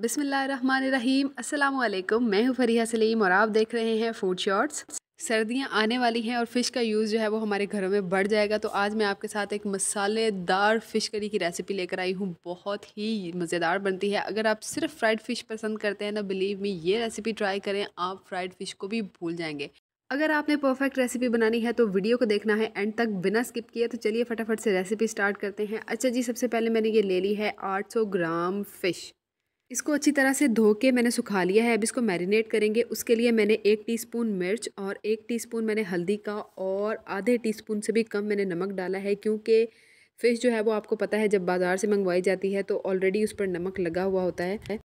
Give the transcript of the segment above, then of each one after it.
बिसमीम् अल्लाम मैं हूँ फरिया सलीम और आप देख रहे हैं फूड शॉर्ट्स सर्दियाँ आने वाली हैं और फ़िश का यूज़ जो है वो हमारे घरों में बढ़ जाएगा तो आज मैं आपके साथ एक मसालेदार फ़िश करी की रेसिपी लेकर आई हूँ बहुत ही मज़ेदार बनती है अगर आप सिर्फ फ्राइड फ़िश पसंद करते हैं ना बिलीव मी ये रेसिपी ट्राई करें आप फ्राइड फ़िश को भी भूल जाएंगे अगर आपने परफेक्ट रेसिपी बनानी है तो वीडियो को देखना है एंड तक बिना स्किप किए तो चलिए फटाफट से रेसिपी स्टार्ट करते हैं अच्छा जी सबसे पहले मैंने ये ले ली है 800 ग्राम फ़िश इसको अच्छी तरह से धो के मैंने सुखा लिया है अब इसको मैरिनेट करेंगे उसके लिए मैंने एक टीस्पून मिर्च और एक टीस्पून मैंने हल्दी का और आधे टीस्पून से भी कम मैंने नमक डाला है क्योंकि फ़िश जो है वो आपको पता है जब बाज़ार से मंगवाई जाती है तो ऑलरेडी उस पर नमक लगा हुआ होता है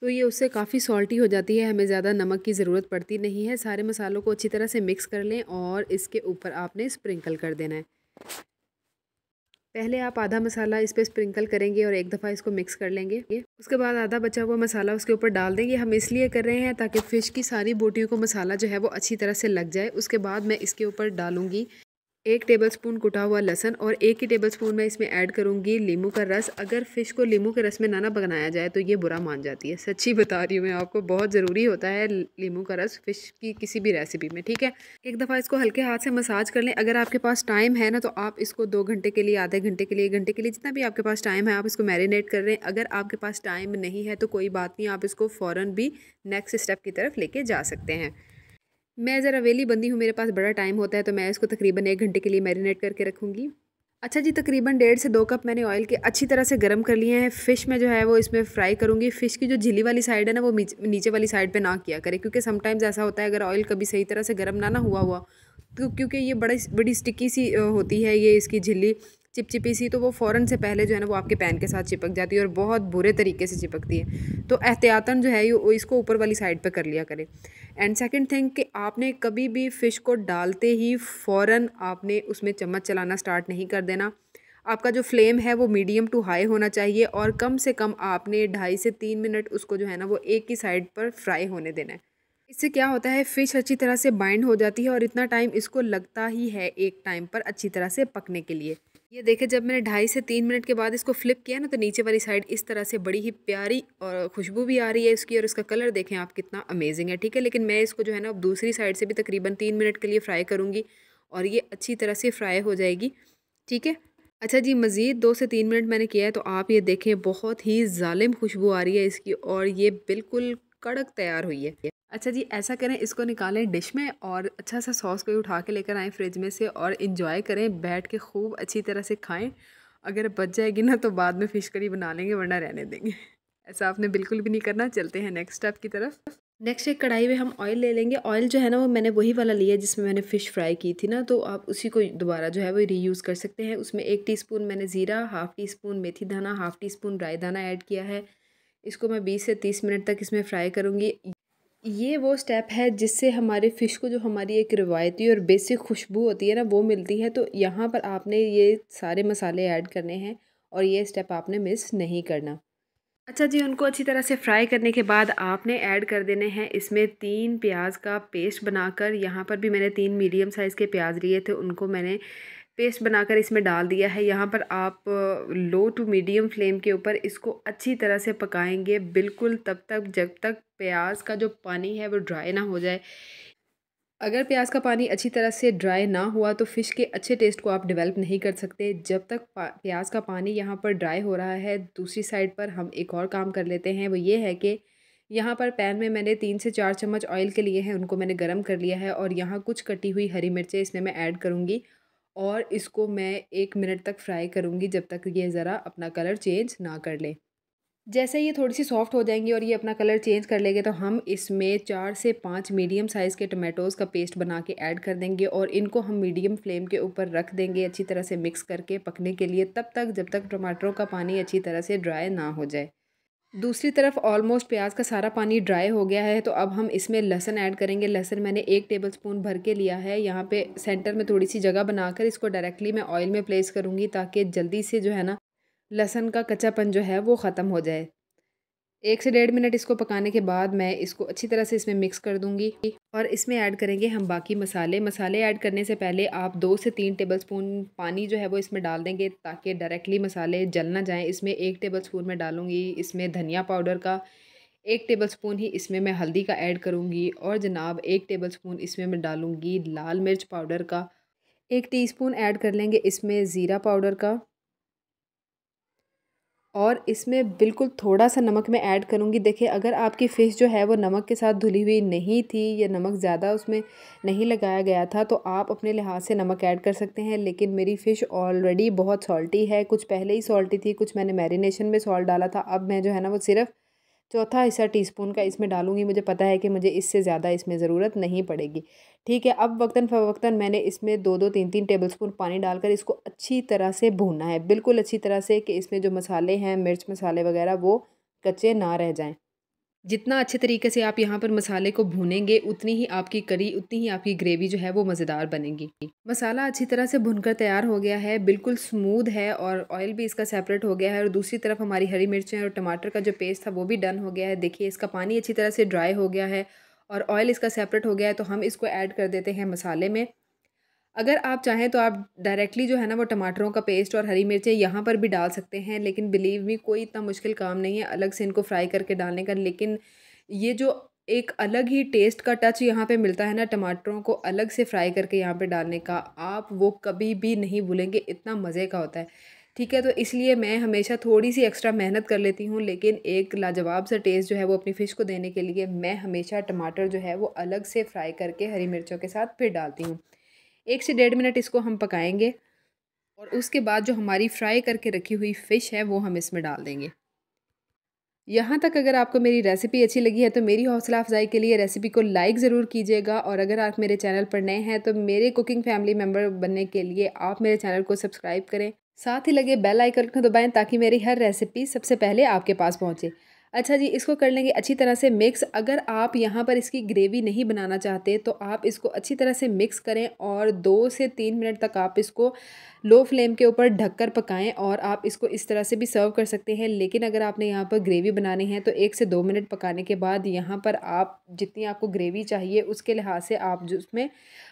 तो ये उससे काफ़ी सॉल्टी हो जाती है हमें ज़्यादा नमक की ज़रूरत पड़ती नहीं है सारे मसालों को अच्छी तरह से मिक्स कर लें और इसके ऊपर आपने स्प्रिंकल कर देना है पहले आप आधा मसाला इस पर स्प्रिंकल करेंगे और एक दफ़ा इसको मिक्स कर लेंगे उसके बाद आधा बचा हुआ मसाला उसके ऊपर डाल देंगे हम इसलिए कर रहे हैं ताकि फ़िश की सारी बोटियों को मसाला जो है वो अच्छी तरह से लग जाए उसके बाद मैं इसके ऊपर डालूंगी एक टेबलस्पून कुटा हुआ लहसन और एक ही टेबलस्पून मैं इसमें ऐड करूँगी लीमू का रस अगर फ़िश को लीमू के रस में ना ना बनाया जाए तो ये बुरा मान जाती है सच्ची बता रही हूँ मैं आपको बहुत ज़रूरी होता है लीमू का रस फ़िश की किसी भी रेसिपी में ठीक है एक दफ़ा इसको हल्के हाथ से मसाज कर लें अगर आपके पास टाइम है ना तो आप इसको दो घंटे के लिए आधे घंटे के लिए एक घंटे के लिए जितना भी आपके पास टाइम है आप इसको मैरिनेट कर रहे हैं अगर आपके पास टाइम नहीं है तो कोई बात नहीं आप इसको फ़ौर भी नेक्स्ट स्टेप की तरफ लेके जा सकते हैं मैं ज़रा वेली बंदी हूँ मेरे पास बड़ा टाइम होता है तो मैं इसको तकरीबन एक घंटे के लिए मैरिनेट करके रखूँगी अच्छा जी तकरीबन डेढ़ से दो कप मैंने ऑयल के अच्छी तरह से गर्म कर लिए हैं फ़िश में जो है वो इसमें फ्राई करूँगी फ़िश की जो झिली वाली साइड है ना वो नीचे वाली साइड पे ना किया करें क्योंकि समटाइम्स ऐसा होता है अगर ऑयल कभी सही तरह से गर्म ना ना हुआ हुआ तो क्योंकि ये बड़ी बड़ी स्टिकी सी होती है ये इसकी झिल्ली चिपचिपी सी तो वो फ़ौरन से पहले जो है ना वो आपके पैन के साथ चिपक जाती है और बहुत बुरे तरीके से चिपकती है तो एहतियातन जो है वो इसको ऊपर वाली साइड पर कर लिया करें एंड सेकेंड थिंग कि आपने कभी भी फ़िश को डालते ही फ़ौर आपने उसमें चम्मच चलाना स्टार्ट नहीं कर देना आपका जो फ्लेम है वो मीडियम टू हाई होना चाहिए और कम से कम आपने ढाई से तीन मिनट उसको जो है ना वो एक ही साइड पर फ्राई होने देना है इससे क्या होता है फ़िश अच्छी तरह से बाइंड हो जाती है और इतना टाइम इसको लगता ही है एक टाइम पर अच्छी तरह से पकने के लिए ये देखे जब मैंने ढाई से तीन मिनट के बाद इसको फ्लिप किया ना तो नीचे वाली साइड इस तरह से बड़ी ही प्यारी और खुशबू भी आ रही है इसकी और इसका कलर देखें आप कितना अमेजिंग है ठीक है लेकिन मैं इसको जो है ना अब दूसरी साइड से भी तकरीबन तीन मिनट के लिए फ्राई करूँगी और ये अच्छी तरह से फ्राई हो जाएगी ठीक है अच्छा जी मज़ीद दो से तीन मिनट मैंने किया है तो आप ये देखें बहुत ही ालिम खुशबू आ रही है इसकी और ये बिल्कुल कड़क तैयार हुई है अच्छा जी ऐसा करें इसको निकालें डिश में और अच्छा सा सॉस कोई उठा के लेकर आएँ फ्रिज में से और इन्जॉय करें बैठ के खूब अच्छी तरह से खाएँ अगर बच जाएगी ना तो बाद में फ़िश करी बना लेंगे वरना रहने देंगे ऐसा आपने बिल्कुल भी नहीं करना चलते हैं नेक्स्ट स्टेप की तरफ नेक्स्ट एक कढ़ाई में हम ऑयल ले लेंगे ऑयल जो है ना वो मैंने वही वाला लिया जिसमें मैंने फ़िश फ्राई की थी ना तो आप उसी को दोबारा जो है वो रीयूज़ कर सकते हैं उसमें एक टीस्पून मैंने ज़ीरा हाफ़ टी स्पून मेथी दाना हाफ़ टी स्पून राई दाना ऐड किया है इसको मैं बीस से तीस मिनट तक इसमें फ्राई करूँगी ये वो स्टेप है जिससे हमारे फ़िश को जो हमारी एक रिवायती और बेसिक खुशबू होती है ना वो मिलती है तो यहाँ पर आपने ये सारे मसाले ऐड करने हैं और ये स्टेप आपने मिस नहीं करना अच्छा जी उनको अच्छी तरह से फ्राई करने के बाद आपने ऐड कर देने हैं इसमें तीन प्याज का पेस्ट बनाकर यहाँ पर भी मैंने तीन मीडियम साइज़ के प्याज लिए थे उनको मैंने पेस्ट बनाकर इसमें डाल दिया है यहाँ पर आप लो टू मीडियम फ्लेम के ऊपर इसको अच्छी तरह से पकाएंगे बिल्कुल तब तक जब तक प्याज का जो पानी है वो ड्राई ना हो जाए अगर प्याज का पानी अच्छी तरह से ड्राई ना हुआ तो फ़िश के अच्छे टेस्ट को आप डेवलप नहीं कर सकते जब तक प्याज का पानी यहाँ पर ड्राई हो रहा है दूसरी साइड पर हम एक और काम कर लेते हैं वो ये है कि यहाँ पर पैन में मैंने तीन से चार चम्मच ऑयल के लिए हैं उनको मैंने गर्म कर लिया है और यहाँ कुछ कटी हुई हरी मिर्चें इसमें मैं ऐड करूँगी और इसको मैं एक मिनट तक फ्राई करूँगी जब तक ये ज़रा अपना कलर चेंज ना कर लें जैसे ये थोड़ी सी सॉफ्ट हो जाएंगी और ये अपना कलर चेंज कर लेंगे तो हम इसमें चार से पाँच मीडियम साइज़ के टमाटोज़ का पेस्ट बना के ऐड कर देंगे और इनको हम मीडियम फ्लेम के ऊपर रख देंगे अच्छी तरह से मिक्स करके पकने के लिए तब तक जब तक टमाटरों का पानी अच्छी तरह से ड्राई ना हो जाए दूसरी तरफ ऑलमोस्ट प्याज का सारा पानी ड्राई हो गया है तो अब हम इसमें लहसन ऐड करेंगे लहसन मैंने एक टेबल स्पून भर के लिया है यहाँ पे सेंटर में थोड़ी सी जगह बनाकर इसको डायरेक्टली मैं ऑयल में प्लेस करूँगी ताकि जल्दी से जो है ना लहसन का कच्चापन जो है वो ख़त्म हो जाए एक से डेढ़ मिनट इसको पकाने के बाद मैं इसको अच्छी तरह से इसमें मिक्स कर दूंगी और इसमें ऐड करेंगे हम बाकी मसाले मसाले ऐड करने से पहले आप दो से तीन टेबलस्पून पानी जो है वो इसमें डाल देंगे ताकि डायरेक्टली मसाले जल ना जाएं इसमें एक टेबलस्पून मैं डालूंगी इसमें धनिया पाउडर का एक टेबल स्पून ही इसमें मैं हल्दी का ऐड करूँगी और जनाब एक टेबल स्पून इसमें मैं डालूँगी लाल मिर्च पाउडर का एक टी ऐड कर लेंगे इसमें ज़ीरा पाउडर का और इसमें बिल्कुल थोड़ा सा नमक मैं ऐड करूँगी देखिए अगर आपकी फ़िश जो है वो नमक के साथ धुली हुई नहीं थी या नमक ज़्यादा उसमें नहीं लगाया गया था तो आप अपने लिहाज से नमक ऐड कर सकते हैं लेकिन मेरी फ़िश ऑलरेडी बहुत सॉल्टी है कुछ पहले ही सॉल्टी थी कुछ मैंने मैरिनेशन में सॉल्ट डाला था अब मैं जो है ना वो सिर्फ़ चौथा हिस्सा टीस्पून का इसमें डालूंगी मुझे पता है कि मुझे इससे ज़्यादा इसमें ज़रूरत नहीं पड़ेगी ठीक है अब वक्ता फ़वक्ता मैंने इसमें दो दो तीन तीन टेबलस्पून पानी डालकर इसको अच्छी तरह से भूनना है बिल्कुल अच्छी तरह से कि इसमें जो मसाले हैं मिर्च मसाले वगैरह वो कच्चे ना रह जाएँ जितना अच्छे तरीके से आप यहाँ पर मसाले को भूनेंगे उतनी ही आपकी करी उतनी ही आपकी ग्रेवी जो है वो मज़ेदार बनेगी मसाला अच्छी तरह से भुनकर तैयार हो गया है बिल्कुल स्मूद है और ऑयल भी इसका सेपरेट हो गया है और दूसरी तरफ हमारी हरी मिर्चें और टमाटर का जो पेस्ट था वो भी डन हो गया है देखिए इसका पानी अच्छी तरह से ड्राई हो गया है और ऑयल इसका सेपरेट हो गया है तो हम इसको ऐड कर देते हैं मसाले में अगर आप चाहें तो आप डायरेक्टली जो है ना वो टमाटरों का पेस्ट और हरी मिर्चें यहाँ पर भी डाल सकते हैं लेकिन बिलीव मी कोई इतना मुश्किल काम नहीं है अलग से इनको फ्राई करके डालने का लेकिन ये जो एक अलग ही टेस्ट का टच यहाँ पे मिलता है ना टमाटरों को अलग से फ्राई करके यहाँ पे डालने का आप वो कभी भी नहीं भूलेंगे इतना मज़े का होता है ठीक है तो इसलिए मैं हमेशा थोड़ी सी एक्स्ट्रा मेहनत कर लेती हूँ लेकिन एक लाजवाब सा टेस्ट जो है वो अपनी फ़िश को देने के लिए मैं हमेशा टमाटर जो है वो अलग से फ्राई करके हरी मिर्चों के साथ फिर डालती हूँ एक से डेढ़ मिनट इसको हम पकाएंगे और उसके बाद जो हमारी फ्राई करके रखी हुई फ़िश है वो हम इसमें डाल देंगे यहाँ तक अगर आपको मेरी रेसिपी अच्छी लगी है तो मेरी हौसला अफजाई के लिए रेसिपी को लाइक ज़रूर कीजिएगा और अगर आप मेरे चैनल पर नए हैं तो मेरे कुकिंग फैमिली मेम्बर बनने के लिए आप मेरे चैनल को सब्सक्राइब करें साथ ही लगे बेल आइकन को दबाएं ताकि मेरी हर रेसिपी सबसे पहले आपके पास पहुँचे अच्छा जी इसको कर लेंगे अच्छी तरह से मिक्स अगर आप यहाँ पर इसकी ग्रेवी नहीं बनाना चाहते तो आप इसको अच्छी तरह से मिक्स करें और दो से तीन मिनट तक आप इसको लो फ्लेम के ऊपर ढककर पकाएं और आप इसको इस तरह से भी सर्व कर सकते हैं लेकिन अगर आपने यहाँ पर ग्रेवी बनानी है तो एक से दो मिनट पकाने के बाद यहाँ पर आप जितनी आपको ग्रेवी चाहिए उसके लिहाज से आप जो उसमें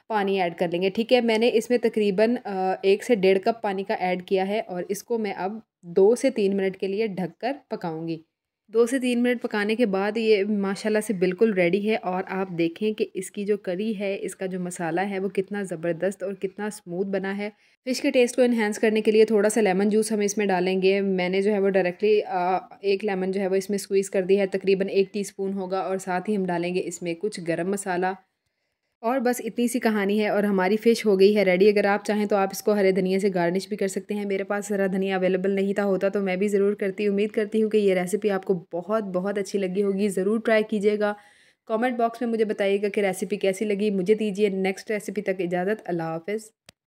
पानी ऐड कर लेंगे ठीक है मैंने इसमें तकरीबन एक से डेढ़ कप पानी का ऐड किया है और इसको मैं अब दो से तीन मिनट के लिए ढक कर पकाऊंगी दो से तीन मिनट पकाने के बाद ये माशाल्लाह से बिल्कुल रेडी है और आप देखें कि इसकी जो करी है इसका जो मसाला है वो कितना ज़बरदस्त और कितना स्मूथ बना है फ़िश के टेस्ट को इन्हेंस करने के लिए थोड़ा सा लेमन जूस हम इसमें डालेंगे मैंने जो है वो डायरेक्टली एक लेमन जो है वो इसमें स्क्वीज़ कर दी है तकरीबन एक टी होगा और साथ ही हम डालेंगे इसमें कुछ गर्म मसाला और बस इतनी सी कहानी है और हमारी फ़िश हो गई है रेडी अगर आप चाहें तो आप इसको हरे धनिया से गार्निश भी कर सकते हैं मेरे पास हरा धनिया अवेलेबल नहीं था होता तो मैं भी ज़रूर करती उम्मीद करती हूँ कि ये रेसिपी आपको बहुत बहुत अच्छी लगी होगी ज़रूर ट्राई कीजिएगा कमेंट बॉक्स में मुझे बताइएगा कि रेसिपी कैसी लगी मुझे दीजिए नेक्स्ट रेसिपी तक इजाज़त अल्लाह हाफिज़